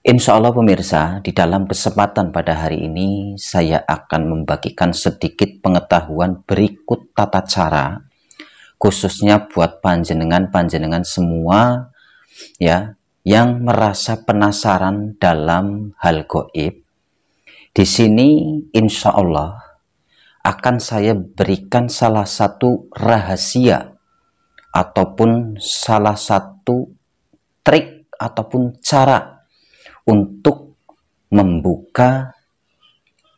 Insya Allah pemirsa, di dalam kesempatan pada hari ini saya akan membagikan sedikit pengetahuan berikut tata cara khususnya buat panjenengan-panjenengan semua ya yang merasa penasaran dalam hal goib. Di sini insya Allah akan saya berikan salah satu rahasia ataupun salah satu trik ataupun cara untuk membuka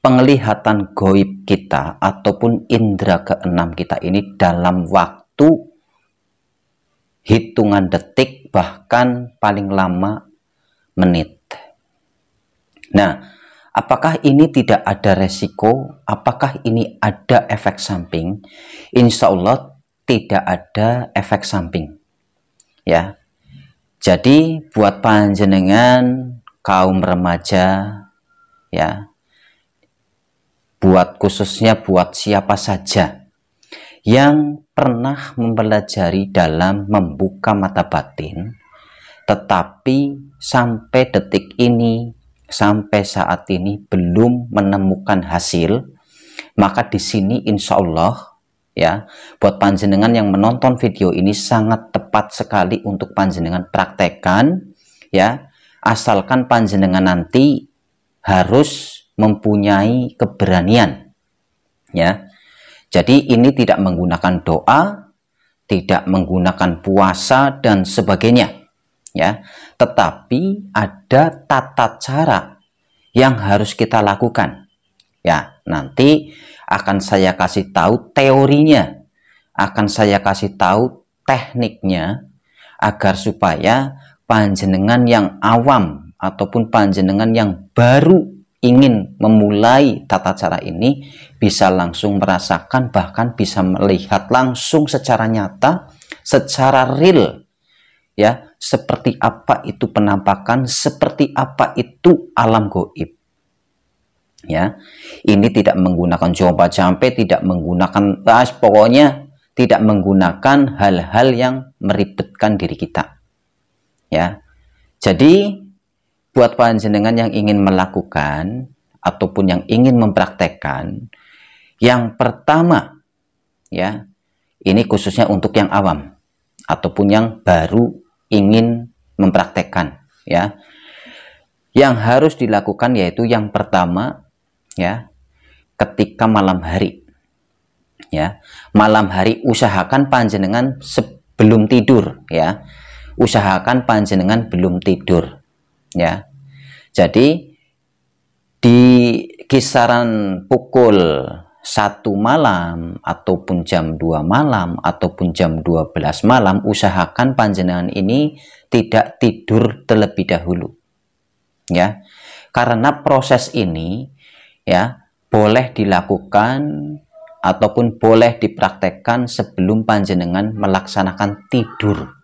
penglihatan goib kita ataupun indera keenam kita ini dalam waktu hitungan detik bahkan paling lama menit. Nah, apakah ini tidak ada resiko? Apakah ini ada efek samping? Insya Allah tidak ada efek samping. Ya. Jadi buat panjenengan kaum remaja ya buat khususnya buat siapa saja yang pernah mempelajari dalam membuka mata batin tetapi sampai detik ini sampai saat ini belum menemukan hasil maka di sini insya Allah ya buat panjenengan yang menonton video ini sangat tepat sekali untuk panjenengan praktekkan ya asalkan panjenengan nanti harus mempunyai keberanian ya jadi ini tidak menggunakan doa tidak menggunakan puasa dan sebagainya ya tetapi ada tata cara yang harus kita lakukan ya nanti akan saya kasih tahu teorinya akan saya kasih tahu tekniknya agar supaya panjenengan yang awam ataupun panjenengan yang baru ingin memulai tata cara ini bisa langsung merasakan bahkan bisa melihat langsung secara nyata secara real ya seperti apa itu penampakan seperti apa itu alam goib ya ini tidak menggunakan jompa jampe tidak menggunakan tas pokoknya tidak menggunakan hal-hal yang meribetkan diri kita ya. Jadi buat panjenengan yang ingin melakukan ataupun yang ingin mempraktekkan yang pertama ya ini khususnya untuk yang awam ataupun yang baru ingin mempraktekkan ya yang harus dilakukan yaitu yang pertama ya ketika malam hari ya malam hari usahakan panjenengan sebelum tidur ya usahakan panjenengan belum tidur ya jadi di kisaran pukul satu malam ataupun jam 2 malam ataupun jam 12 malam usahakan panjenengan ini tidak tidur terlebih dahulu ya karena proses ini ya boleh dilakukan ataupun boleh dipraktekkan sebelum panjenengan melaksanakan tidur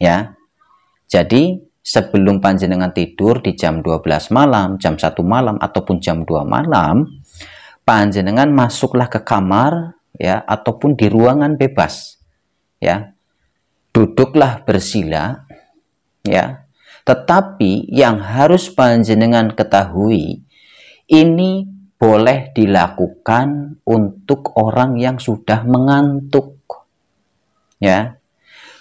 ya. Jadi sebelum panjenengan tidur di jam 12 malam, jam 1 malam ataupun jam 2 malam, panjenengan masuklah ke kamar ya ataupun di ruangan bebas. Ya. Duduklah bersila ya. Tetapi yang harus panjenengan ketahui ini boleh dilakukan untuk orang yang sudah mengantuk. Ya,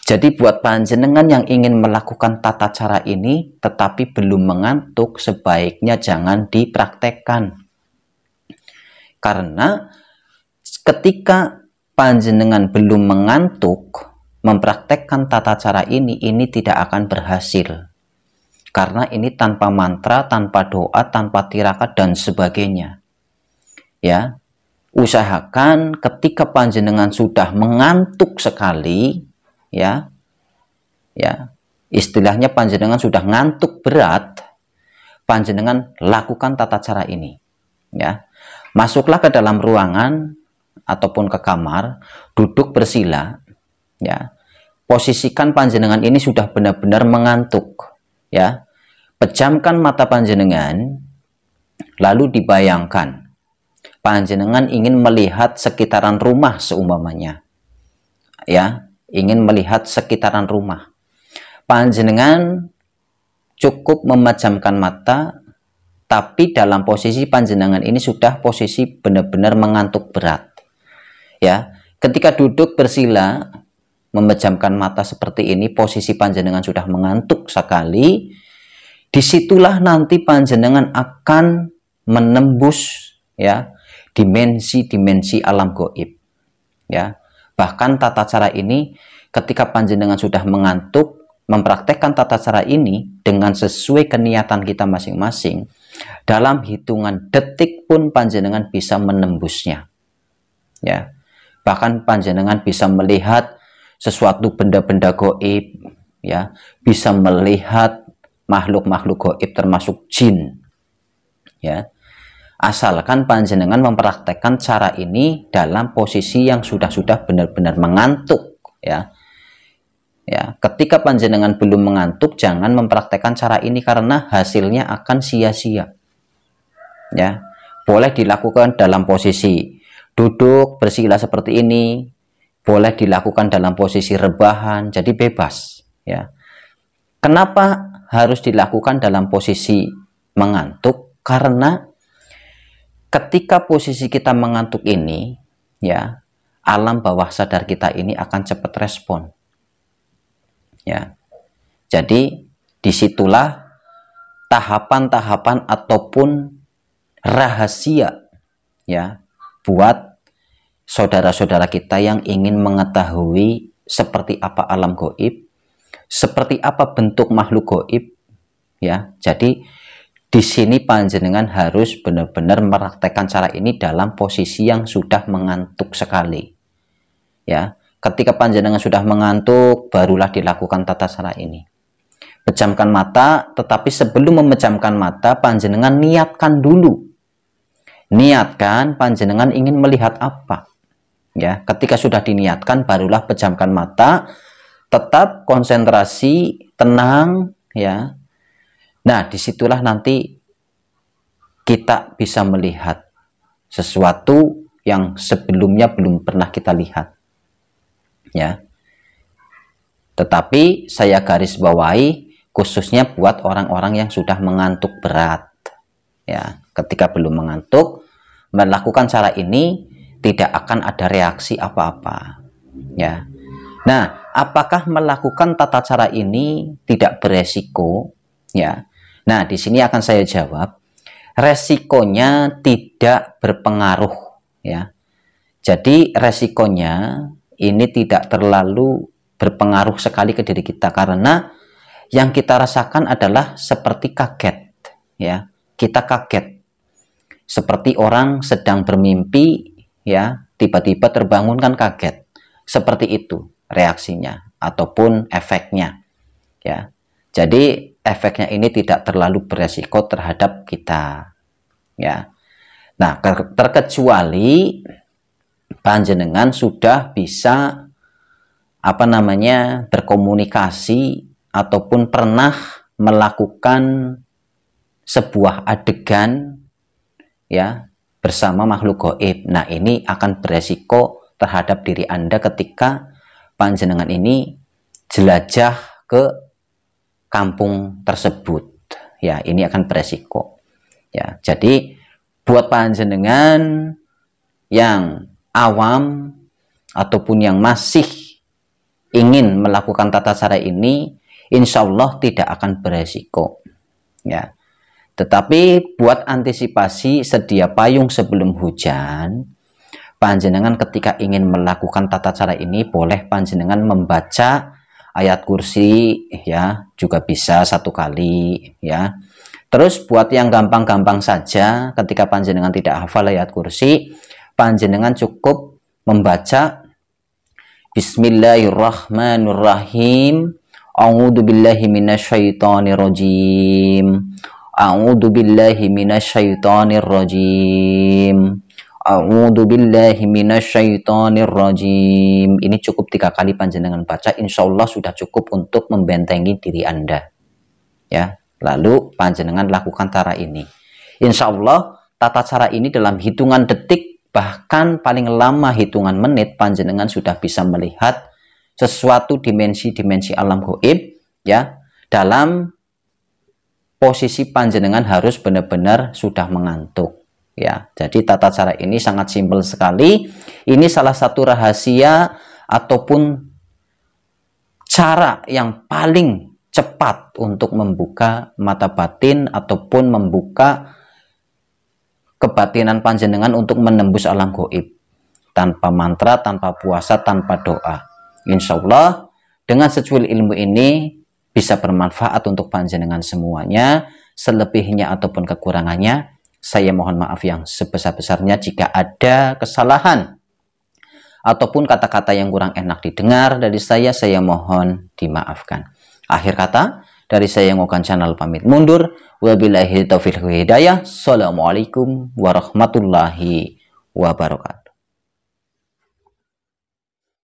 jadi buat panjenengan yang ingin melakukan tata cara ini tetapi belum mengantuk, sebaiknya jangan dipraktekkan. Karena ketika panjenengan belum mengantuk, mempraktekkan tata cara ini, ini tidak akan berhasil. Karena ini tanpa mantra, tanpa doa, tanpa tirakat, dan sebagainya. Ya, usahakan ketika panjenengan sudah mengantuk sekali, ya ya istilahnya panjenengan sudah ngantuk berat panjenengan lakukan tata cara ini ya masuklah ke dalam ruangan ataupun ke kamar duduk bersila ya posisikan panjenengan ini sudah benar-benar mengantuk ya pejamkan mata panjenengan lalu dibayangkan panjenengan ingin melihat sekitaran rumah seumpamanya ya ingin melihat sekitaran rumah. Panjenengan cukup memejamkan mata, tapi dalam posisi panjenengan ini sudah posisi benar-benar mengantuk berat. Ya, ketika duduk bersila, memejamkan mata seperti ini, posisi panjenengan sudah mengantuk sekali. Disitulah nanti panjenengan akan menembus ya dimensi-dimensi alam goib. Ya, Bahkan tata cara ini ketika panjenengan sudah mengantuk, mempraktekkan tata cara ini dengan sesuai keniatan kita masing-masing, dalam hitungan detik pun panjenengan bisa menembusnya. Ya. Bahkan panjenengan bisa melihat sesuatu benda-benda goib, ya, bisa melihat makhluk-makhluk goib termasuk jin. Ya asalkan panjenengan mempraktekkan cara ini dalam posisi yang sudah-sudah benar-benar mengantuk ya ya ketika panjenengan belum mengantuk jangan mempraktekkan cara ini karena hasilnya akan sia-sia ya boleh dilakukan dalam posisi duduk bersila seperti ini boleh dilakukan dalam posisi rebahan jadi bebas ya kenapa harus dilakukan dalam posisi mengantuk karena ketika posisi kita mengantuk ini, ya, alam bawah sadar kita ini akan cepat respon. Ya. Jadi disitulah tahapan-tahapan ataupun rahasia ya buat saudara-saudara kita yang ingin mengetahui seperti apa alam goib, seperti apa bentuk makhluk goib ya. Jadi di sini panjenengan harus benar-benar meraktekkan cara ini dalam posisi yang sudah mengantuk sekali. Ya, ketika panjenengan sudah mengantuk, barulah dilakukan tata cara ini. Pejamkan mata, tetapi sebelum memejamkan mata, panjenengan niatkan dulu. Niatkan panjenengan ingin melihat apa. Ya, ketika sudah diniatkan barulah pejamkan mata, tetap konsentrasi, tenang, ya, Nah, disitulah nanti kita bisa melihat sesuatu yang sebelumnya belum pernah kita lihat. Ya. Tetapi saya garis bawahi khususnya buat orang-orang yang sudah mengantuk berat. Ya, ketika belum mengantuk melakukan cara ini tidak akan ada reaksi apa-apa. Ya. Nah, apakah melakukan tata cara ini tidak beresiko? Ya. Nah, di sini akan saya jawab, resikonya tidak berpengaruh ya. Jadi resikonya ini tidak terlalu berpengaruh sekali ke diri kita karena yang kita rasakan adalah seperti kaget ya. Kita kaget. Seperti orang sedang bermimpi ya, tiba-tiba terbangun kan kaget. Seperti itu reaksinya ataupun efeknya ya. Jadi efeknya ini tidak terlalu beresiko terhadap kita ya nah terkecuali panjenengan sudah bisa apa namanya berkomunikasi ataupun pernah melakukan sebuah adegan ya bersama makhluk goib nah ini akan beresiko terhadap diri anda ketika panjenengan ini jelajah ke kampung tersebut. Ya, ini akan beresiko. Ya, jadi buat panjenengan yang awam ataupun yang masih ingin melakukan tata cara ini, insya Allah tidak akan beresiko. Ya. Tetapi buat antisipasi sedia payung sebelum hujan, panjenengan ketika ingin melakukan tata cara ini boleh panjenengan membaca ayat kursi ya juga bisa satu kali ya terus buat yang gampang-gampang saja ketika panjenengan tidak hafal ayat kursi panjenengan cukup membaca Bismillahirrahmanirrahim A'udhu billahi minasyaitanirrojim rajim A'udzu billahi minasyaitonir rajim A'udhu billahi minasyaitonir rajim. Ini cukup tiga kali panjenengan baca, insya Allah sudah cukup untuk membentengi diri Anda. Ya, lalu panjenengan lakukan cara ini. Insya Allah tata cara ini dalam hitungan detik bahkan paling lama hitungan menit panjenengan sudah bisa melihat sesuatu dimensi-dimensi alam goib ya dalam posisi panjenengan harus benar-benar sudah mengantuk ya. Jadi tata cara ini sangat simpel sekali. Ini salah satu rahasia ataupun cara yang paling cepat untuk membuka mata batin ataupun membuka kebatinan panjenengan untuk menembus alam goib tanpa mantra, tanpa puasa, tanpa doa. Insya Allah dengan secuil ilmu ini bisa bermanfaat untuk panjenengan semuanya, selebihnya ataupun kekurangannya saya mohon maaf yang sebesar-besarnya jika ada kesalahan ataupun kata-kata yang kurang enak didengar dari saya, saya mohon dimaafkan. Akhir kata, dari saya yang akan channel pamit mundur. Wabillahi taufiq hidayah. Assalamualaikum warahmatullahi wabarakatuh.